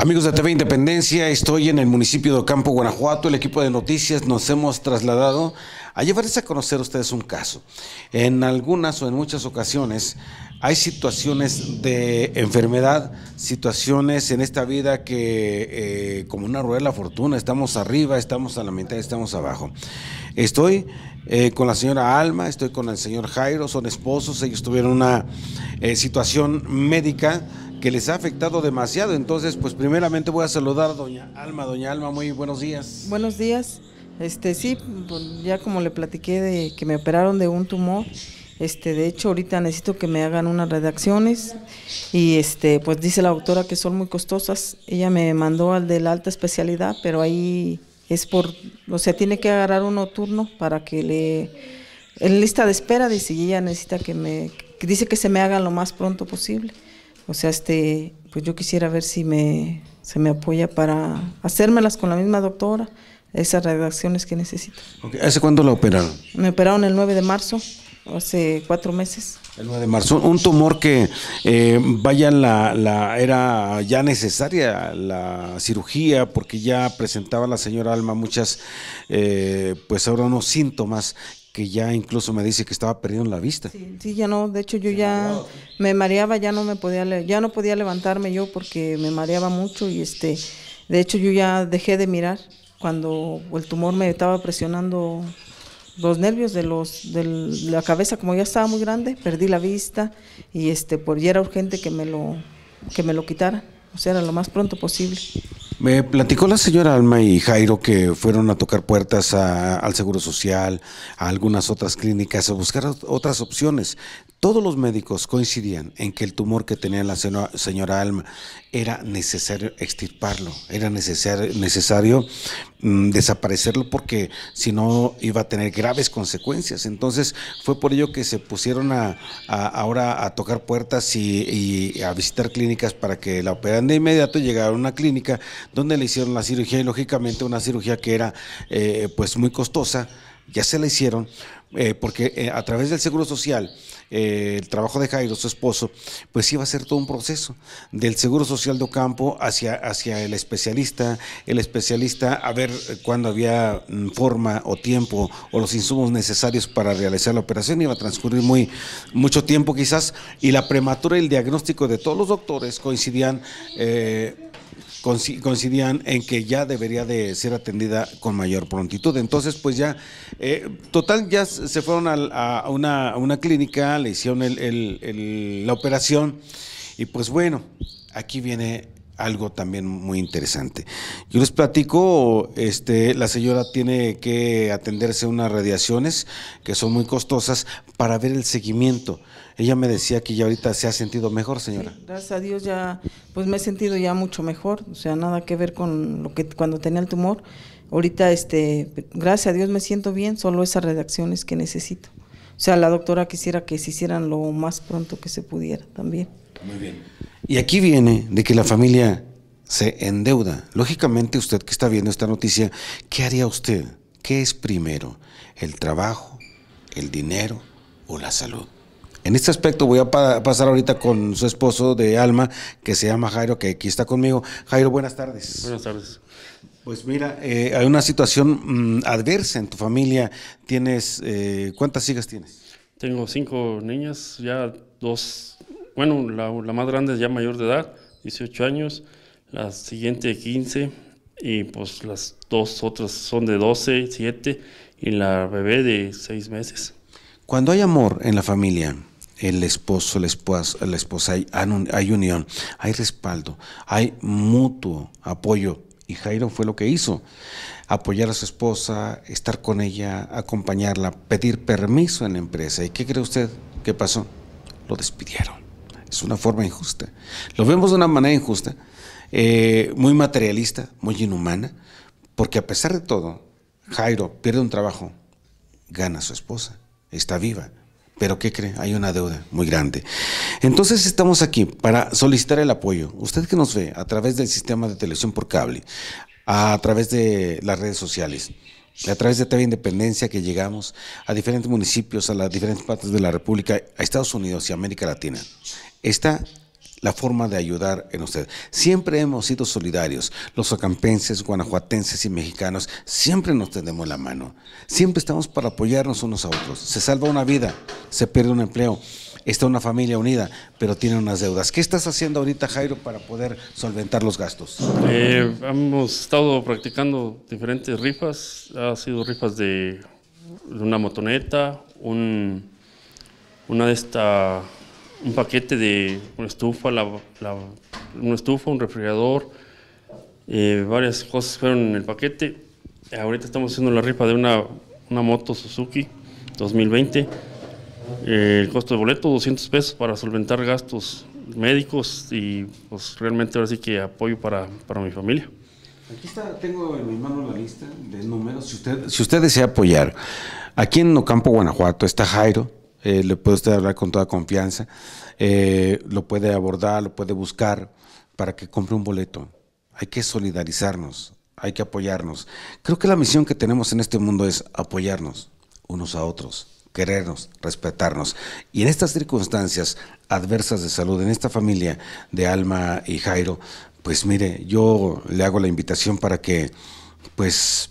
Amigos de TV Independencia, estoy en el municipio de Ocampo, Guanajuato. El equipo de noticias nos hemos trasladado a llevarles a conocer ustedes un caso. En algunas o en muchas ocasiones hay situaciones de enfermedad, situaciones en esta vida que eh, como una rueda de la fortuna, estamos arriba, estamos a la mitad, estamos abajo. Estoy eh, con la señora Alma, estoy con el señor Jairo, son esposos, ellos tuvieron una eh, situación médica que les ha afectado demasiado. Entonces, pues primeramente voy a saludar a doña Alma. Doña Alma, muy buenos días. Buenos días. Este, sí, pues, ya como le platiqué de que me operaron de un tumor, este, de hecho ahorita necesito que me hagan unas redacciones y este, pues dice la doctora que son muy costosas. Ella me mandó al de la alta especialidad, pero ahí es por, o sea, tiene que agarrar uno turno para que le en lista de espera dice, y ella necesita que me dice que se me haga lo más pronto posible. O sea, este, pues yo quisiera ver si me, se me apoya para hacérmelas con la misma doctora, esas redacciones que necesito. ¿Hace cuándo la operaron? Me operaron el 9 de marzo, hace cuatro meses. El 9 de marzo. Un tumor que, eh, vaya, la, la, era ya necesaria la cirugía porque ya presentaba la señora Alma muchas, eh, pues ahora unos síntomas que ya incluso me dice que estaba perdiendo la vista. Sí, ya no, de hecho yo ya me mareaba, ya no me podía ya no podía levantarme yo porque me mareaba mucho y este de hecho yo ya dejé de mirar cuando el tumor me estaba presionando los nervios de los de la cabeza como ya estaba muy grande, perdí la vista y este por ya era urgente que me lo que me lo quitaran, o sea, era lo más pronto posible. Me platicó la señora Alma y Jairo que fueron a tocar puertas al Seguro Social, a algunas otras clínicas, a buscar otras opciones. Todos los médicos coincidían en que el tumor que tenía la señora Alma era necesario extirparlo, era necesario, mm, desaparecerlo porque si no iba a tener graves consecuencias. Entonces fue por ello que se pusieron a, ahora a tocar puertas y, a visitar clínicas para que la operaran. De inmediato llegaron a una clínica donde le hicieron la cirugía y lógicamente una cirugía que era eh, pues muy costosa, ya se la hicieron, eh, porque eh, a través del Seguro Social, eh, el trabajo de Jairo, su esposo, pues iba a ser todo un proceso del Seguro Social de Ocampo hacia, hacia el especialista, el especialista a ver cuándo había mm, forma o tiempo o los insumos necesarios para realizar la operación, iba a transcurrir muy, mucho tiempo quizás, y la prematura y el diagnóstico de todos los doctores coincidían coincidían en que ya debería de ser atendida con mayor prontitud. Entonces, pues ya, total, ya se fueron a, una, clínica, le hicieron la operación y pues bueno, aquí viene algo también muy interesante. Yo les platico, este, la señora tiene que atenderse unas radiaciones que son muy costosas para ver el seguimiento. Ella me decía que ya ahorita se ha sentido mejor, señora. gracias a Dios ya, pues me he sentido ya mucho mejor, o sea, nada que ver con lo que cuando tenía el tumor Ahorita, este, gracias a Dios me siento bien, solo esas redacciones que necesito. O sea, la doctora quisiera que se hicieran lo más pronto que se pudiera también. Muy bien. Y aquí viene de que la familia se endeuda. Lógicamente, usted que está viendo esta noticia, ¿qué haría usted? ¿Qué es primero? ¿El trabajo, el dinero o la salud? En este aspecto voy a pasar ahorita con su esposo de Alma, que se llama Jairo, que aquí está conmigo. Jairo, buenas tardes. Buenas tardes. Pues mira, eh, hay una situación mm, adversa en tu familia. Tienes, eh, ¿cuántas hijas tienes? Tengo cinco niñas, ya dos, bueno, la, más grande es ya mayor de edad, 18 años, la siguiente 15 y pues las dos otras son de 12, 7 y la bebé de 6 meses. Cuando hay amor en la familia, el esposo, la esposa, la esposa hay, hay unión, hay respaldo, hay mutuo apoyo y Jairo fue lo que hizo, apoyar a su esposa, estar con ella, acompañarla, pedir permiso en la empresa. ¿Y qué cree usted que pasó? Lo despidieron. Es una forma injusta. Lo vemos de una manera injusta, eh, muy materialista, muy inhumana, porque a pesar de todo, Jairo pierde un trabajo, gana a su esposa, está viva. Pero ¿qué cree? Hay una deuda muy grande. Entonces estamos aquí para solicitar el apoyo. Usted que nos ve a través del sistema de televisión por cable, a través de las redes sociales, a través de TV Independencia que llegamos a diferentes municipios, a las diferentes partes de la República, a Estados Unidos y América Latina. Esta la forma de ayudar en usted. Siempre hemos sido solidarios. Los acampenses, guanajuatenses y mexicanos siempre nos tenemos la mano. Siempre estamos para apoyarnos unos a otros. Se salva una vida, se pierde un empleo, está una familia unida, pero tiene unas deudas. ¿Qué estás haciendo ahorita, Jairo, para poder solventar los gastos? Eh, hemos estado practicando diferentes rifas. Ha sido rifas de una motoneta, un, una de estas un paquete de una estufa, una estufa, un refrigerador, eh, varias cosas fueron en el paquete. Ahorita estamos haciendo la rifa de una, moto Suzuki 2020. Eh, el costo de boleto 200 pesos para solventar gastos médicos y pues realmente ahora sí que apoyo para, mi familia. Aquí está, tengo en mi mano la lista de números. Si usted, si usted desea apoyar, aquí en Ocampo, Guanajuato, está Jairo, eh, le puede usted hablar con toda confianza, eh, lo puede abordar, lo puede buscar para que compre un boleto. Hay que solidarizarnos, hay que apoyarnos. Creo que la misión que tenemos en este mundo es apoyarnos unos a otros, querernos, respetarnos. Y en estas circunstancias adversas de salud, en esta familia de Alma y Jairo, pues mire, yo le hago la invitación para que pues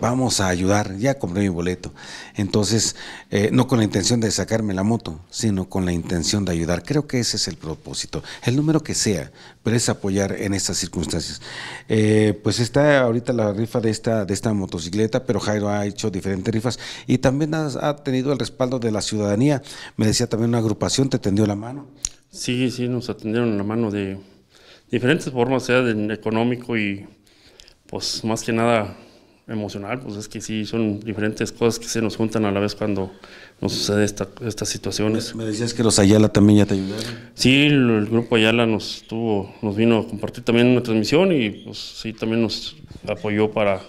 vamos a ayudar, ya compré mi boleto. Entonces, eh, no con la intención de sacarme la moto, sino con la intención de ayudar. Creo que ese es el propósito, el número que sea, pero es apoyar en estas circunstancias. Eh, pues está ahorita la rifa de esta, de esta motocicleta, pero Jairo ha hecho diferentes rifas y también ha tenido el respaldo de la ciudadanía. Me decía también una agrupación, te tendió la mano. Sí, sí, nos atendieron la mano de diferentes formas, sea económico y pues más que nada emocional, pues es que sí, son diferentes cosas que se nos juntan a la vez cuando nos sucede estas situaciones. Me decías que los Ayala también ya te ayudaron. Sí, el, grupo Ayala nos tuvo, nos vino a compartir también una transmisión y pues sí, también nos apoyó para,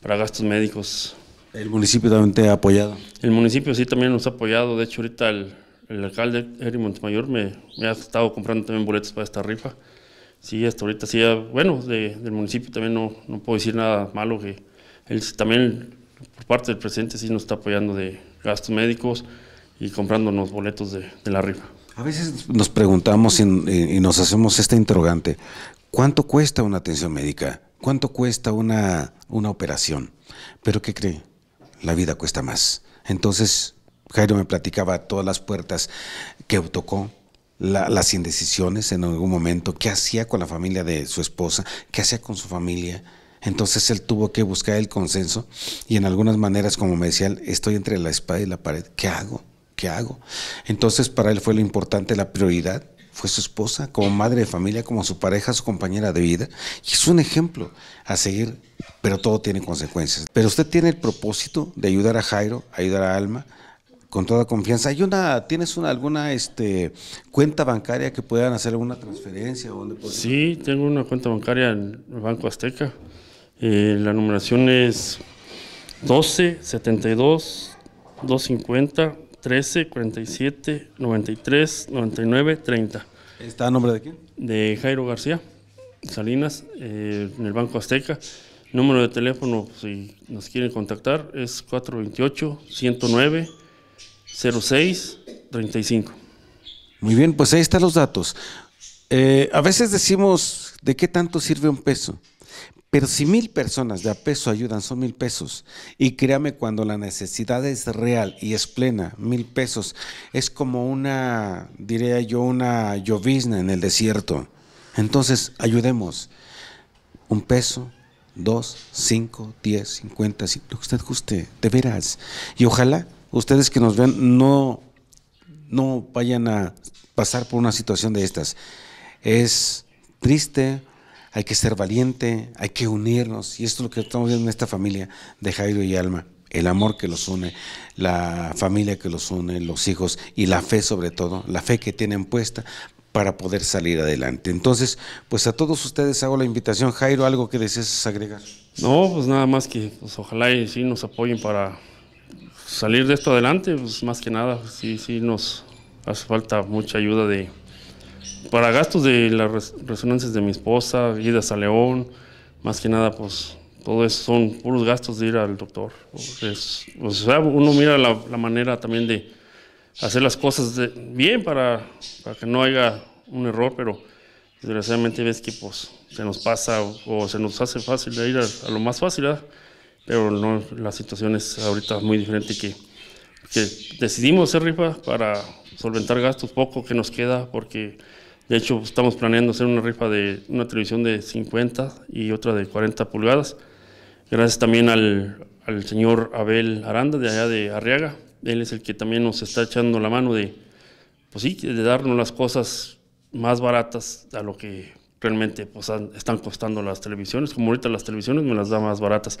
para gastos médicos. ¿El municipio también te ha apoyado? El municipio sí también nos ha apoyado, de hecho ahorita el, el alcalde Eri Montemayor me, me, ha estado comprando también boletos para esta rifa. Sí, hasta ahorita sí, bueno, del municipio también no, no puedo decir nada malo que él también, por parte del presidente, sí nos está apoyando de gastos médicos y comprándonos boletos de, la rifa. A veces nos preguntamos eh, y, nos hacemos esta interrogante, ¿cuánto cuesta una atención médica? ¿Cuánto cuesta una, una operación? Pero ¿qué cree? La vida cuesta más. Entonces, Jairo me platicaba todas las puertas que tocó, las indecisiones en algún momento, qué hacía con la familia de su esposa, qué hacía con su familia entonces él tuvo que buscar el consenso y en algunas maneras, como me decía, estoy entre la espada y la pared, ¿qué hago? ¿Qué hago? Entonces para él fue lo importante, la prioridad fue su esposa, como madre de familia, como su pareja, su compañera de vida. Y es un ejemplo a seguir, pero todo tiene consecuencias. Pero usted tiene el propósito de ayudar a Jairo, ayudar a Alma, con toda confianza. ¿Hay una, ¿Tienes una, alguna este, cuenta bancaria que puedan hacer alguna transferencia? O sí, tengo una cuenta bancaria en el Banco Azteca. Eh, la numeración es 12 72 250 13 47 93 99 30. ¿Está a nombre de quién? De Jairo García Salinas, eh, en el Banco Azteca. Número de teléfono, si nos quieren contactar, es 428 109 0635. Muy bien, pues ahí están los datos. Eh, a veces decimos, ¿de qué tanto sirve un peso? Pero si mil personas de a peso ayudan, son mil pesos. Y créame, cuando la necesidad es real y es plena, mil pesos es como una, diría yo, una llovizna en el desierto. Entonces, ayudemos. Un peso, dos, cinco, diez, cincuenta, lo que usted guste, de veras. Y ojalá ustedes que nos ven, no, no vayan a pasar por una situación de estas. Es triste, hay que ser valiente, hay que unirnos. Y esto es lo que estamos viendo en esta familia de Jairo y Alma. El amor que los une, la familia que los une, los hijos y la fe sobre todo, la fe que tienen puesta para poder salir adelante. Entonces, pues a todos ustedes hago la invitación. Jairo, ¿algo que desees agregar? No, pues nada más que pues, ojalá y sí nos apoyen para salir de esto adelante, pues más que nada, sí, sí nos hace falta mucha ayuda de para gastos de las resonancias de mi esposa, idas a León, más que nada, pues todo eso son puros gastos de ir al doctor. uno mira la, manera también de hacer las cosas bien para, para que no haya un error, pero desgraciadamente ves que pues, se nos pasa o, se nos hace fácil de ir a, lo más fácil, pero no, la situación es ahorita muy diferente que, decidimos hacer rifa para solventar gastos, poco que nos queda, porque de hecho estamos planeando hacer una rifa de una televisión de 50 y otra de 40 pulgadas, gracias también al, al señor Abel Aranda de allá de Arriaga, él es el que también nos está echando la mano de, pues sí, de darnos las cosas más baratas a lo que realmente pues, están costando las televisiones, como ahorita las televisiones me las da más baratas,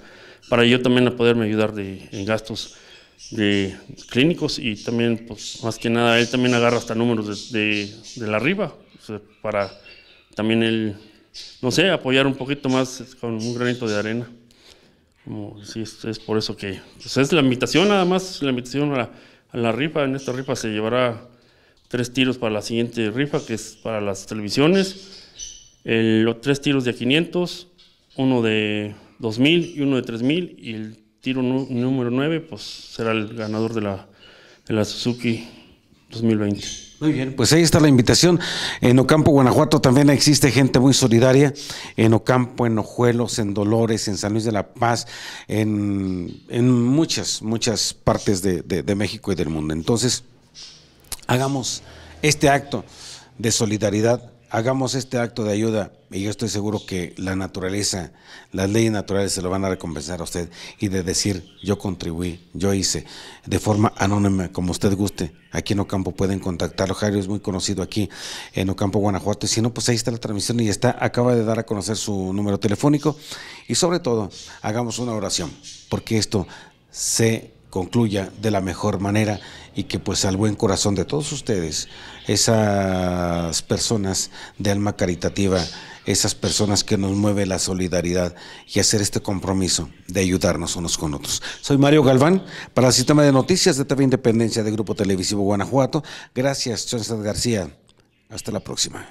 para yo también a poderme ayudar de, en gastos de clínicos y también, pues más que nada, él también agarra hasta números de, de, la arriba, para también él, no sé, apoyar un poquito más con un granito de arena. Como, es, por eso que pues, es la invitación, nada más, la invitación a la, a la rifa. En esta rifa se llevará tres tiros para la siguiente rifa, que es para las televisiones los tres tiros de 500, uno de 2000 y uno de 3000 y el tiro número 9 pues será el ganador de la, de la Suzuki 2020. Muy bien, pues ahí está la invitación. En Ocampo, Guanajuato también existe gente muy solidaria. En Ocampo, en Ojuelos, en Dolores, en San Luis de la Paz, en, en muchas, muchas partes de México y del mundo. Entonces, hagamos este acto de solidaridad hagamos este acto de ayuda y yo estoy seguro que la naturaleza, las leyes naturales se lo van a recompensar a usted y de decir yo contribuí, yo hice, de forma anónima, como usted guste. Aquí en Ocampo pueden contactarlo, Jairo es muy conocido aquí en Ocampo, Guanajuato, y si no, pues ahí está la transmisión y está, acaba de dar a conocer su número telefónico y sobre todo, hagamos una oración, porque esto se concluya de la mejor manera y que pues al buen corazón de todos ustedes, esas personas de alma caritativa, esas personas que nos mueve la solidaridad y hacer este compromiso de ayudarnos unos con otros. Soy Mario Galván para el Sistema de Noticias de TV Independencia de Grupo Televisivo Guanajuato. Gracias, Chonsa García. Hasta la próxima.